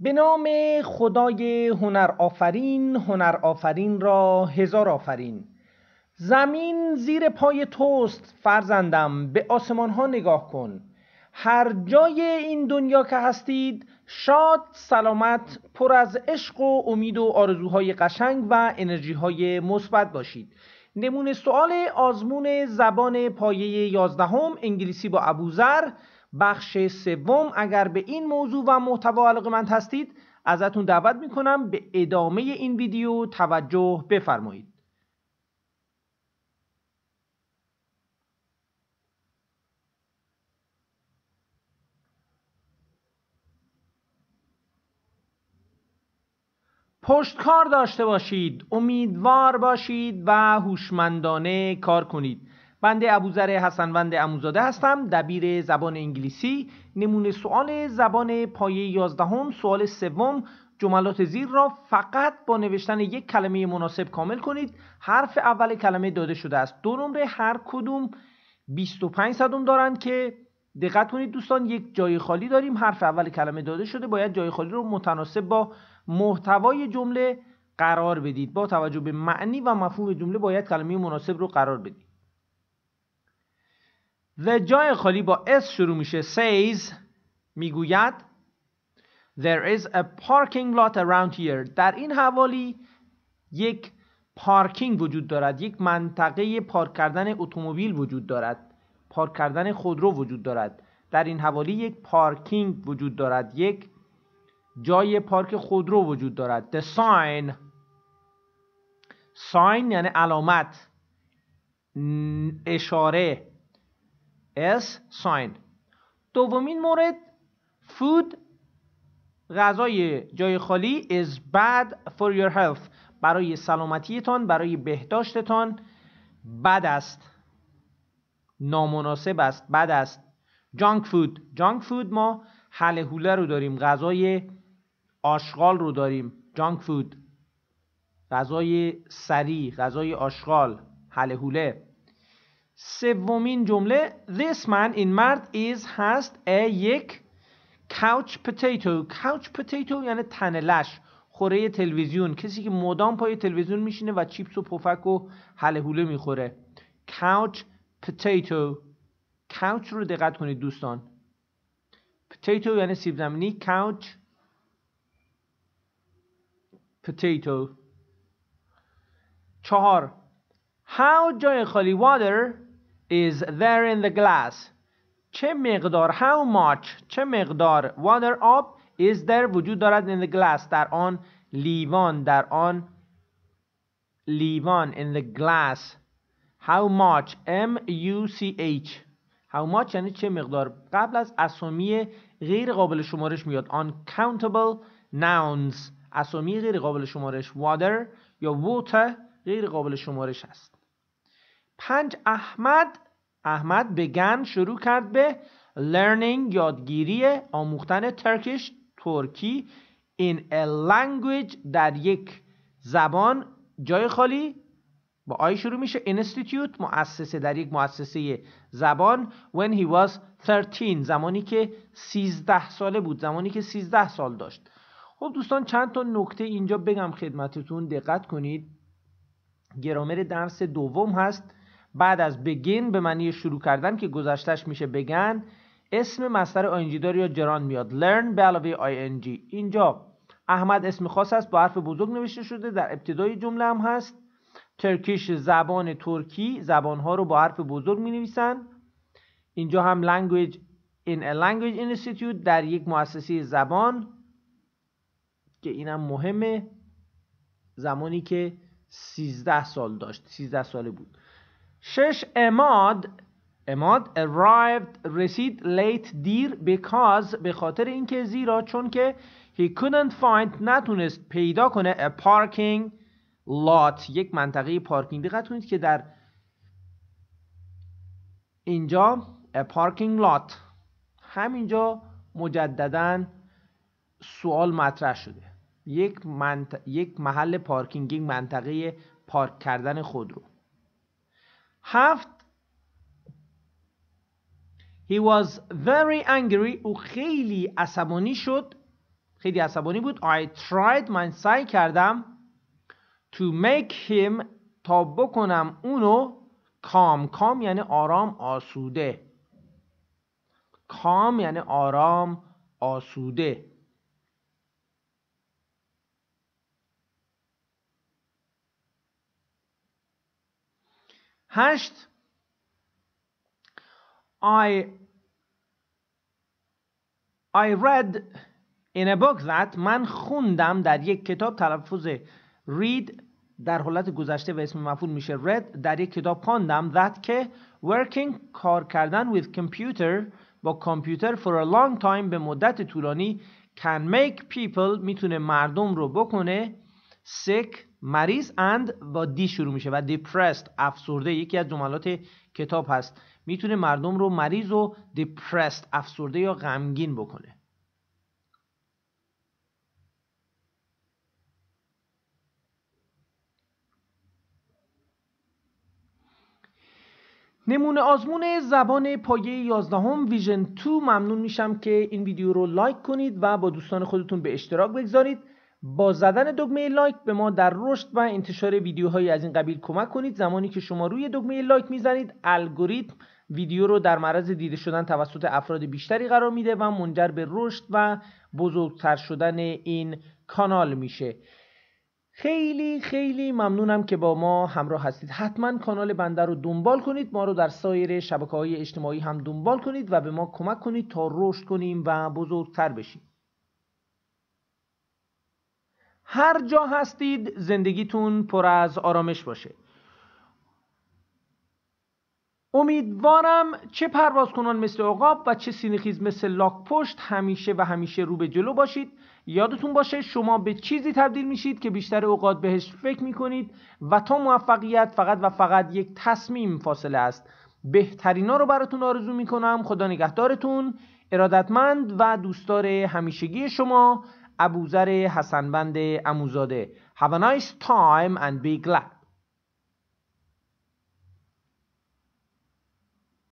به نام خدای هنر آفرین هنر آفرین را هزار آفرین زمین زیر پای توست فرزندم به آسمان ها نگاه کن هر جای این دنیا که هستید شاد سلامت پر از عشق و امید و آرزوهای قشنگ و انرژی های مثبت باشید نمونه سوال آزمون زبان پایه یازدهم انگلیسی با ابوذر بخش سوم اگر به این موضوع و محتوا علاقمند هستید ازتون دعوت میکنم به ادامه این ویدیو توجه بفرمایید پشتکار داشته باشید امیدوار باشید و هوشمندانه کار کنید بنده ابوذر حسنوند اموزاده هستم دبیر زبان انگلیسی نمونه سوال زبان پایه 11 هم سوال سوم جملات زیر را فقط با نوشتن یک کلمه مناسب کامل کنید حرف اول کلمه داده شده است دو نمره هر کدوم 25 صدم دارند که دقت کنید دوستان یک جای خالی داریم حرف اول کلمه داده شده باید جای خالی رو متناسب با محتوای جمله قرار بدید با توجه به معنی و مفهوم جمله باید کلمه مناسب رو قرار بدید The جای خالی با S شروع میشه says میگوید There is a parking lot around here در این حوالی یک پارکینگ وجود دارد یک منطقه پارک کردن اتومبیل وجود دارد پارک کردن خودرو وجود دارد در این حوالی یک پارکینگ وجود دارد یک جای پارک خودرو وجود دارد The sign sign یعنی علامت اشاره S دومین مورد food غذای جای خالی is bad for your health برای سلامتیتان برای بهداشتتان بد است نامناسب است بد است جانک فود جانک فود ما حله حوله رو داریم غذای آشغال رو داریم جانک فود غذای سری غذای آشغال حله حوله سومین جمله This man این مرد is هست a یک couch potato couch potato یعنی تنلش خوره تلویزیون کسی که مدام پای تلویزیون میشینه و چیپس و پفک و حله حوله میخوره couch potato couch رو دقت کنید دوستان potato یعنی سیب زمینی couch potato چهار How جای خالی water is there in the glass چه مقدار how much چه مقدار water آب is there وجود دارد in the glass در آن لیوان در آن لیوان in the glass how much m u c h how much یعنی چه مقدار قبل از اسامی غیر قابل شمارش میاد uncountable nouns اسامی غیر قابل شمارش water یا water غیر قابل شمارش است پنج احمد احمد بگن شروع کرد به learning یادگیری آموختن ترکیش ترکی in a language در یک زبان جای خالی با آی شروع میشه institute مؤسسه در یک مؤسسه زبان when he was 13 زمانی که 13 ساله بود زمانی که 13 سال داشت خب دوستان چند تا نکته اینجا بگم خدمتتون دقت کنید گرامر درس دوم هست بعد از بگین به معنی شروع کردن که گذشتش میشه بگن اسم مستر آینجی داری یا جران میاد learn به علاوه ING اینجا احمد اسم خاص است با حرف بزرگ نوشته شده در ابتدای جمله هم هست ترکیش زبان ترکی زبانها رو با حرف بزرگ می نویسن اینجا هم language in a language institute در یک مؤسسه زبان که اینم مهمه زمانی که 13 سال داشت 13 ساله بود شش اماد اماد arrived رسید late دیر because به خاطر اینکه زیرا چون که he couldn't find نتونست پیدا کنه a parking lot یک منطقه پارکینگ دقت کنید که در اینجا a parking lot همینجا مجددا سوال مطرح شده یک, منط... یک محل پارکینگ یک منطقه پارک کردن خودرو هفت He was very angry او خیلی عصبانی شد خیلی عصبانی بود I tried من سعی کردم to make him تا بکنم اونو کام کام یعنی آرام آسوده کام یعنی آرام آسوده هشت I I read in a book that من خوندم در یک کتاب تلفظ read در حالت گذشته و اسم مفعول میشه read در یک کتاب خواندم that که working کار کردن with computer با کامپیوتر for a long time به مدت طولانی can make people میتونه مردم رو بکنه sick مریض اند با دی شروع میشه و depressed افسرده یکی از جملات کتاب هست میتونه مردم رو مریض و depressed افسرده یا غمگین بکنه نمونه آزمون زبان پایه 11 هم ویژن 2 ممنون میشم که این ویدیو رو لایک کنید و با دوستان خودتون به اشتراک بگذارید با زدن دکمه لایک به ما در رشد و انتشار ویدیوهای از این قبیل کمک کنید زمانی که شما روی دکمه لایک میزنید الگوریتم ویدیو رو در معرض دیده شدن توسط افراد بیشتری قرار میده و منجر به رشد و بزرگتر شدن این کانال میشه خیلی خیلی ممنونم که با ما همراه هستید حتما کانال بنده رو دنبال کنید ما رو در سایر شبکه های اجتماعی هم دنبال کنید و به ما کمک کنید تا رشد کنیم و بزرگتر بشیم هر جا هستید زندگیتون پر از آرامش باشه امیدوارم چه پرواز کنان مثل عقاب و چه سینخیز مثل لاک پشت همیشه و همیشه رو به جلو باشید یادتون باشه شما به چیزی تبدیل میشید که بیشتر اوقات بهش فکر میکنید و تا موفقیت فقط و فقط یک تصمیم فاصله است بهترینا رو براتون آرزو میکنم خدا نگهدارتون ارادتمند و دوستدار همیشگی شما Abu Zar Hasanband Amuzoday. Have a nice time and be glad.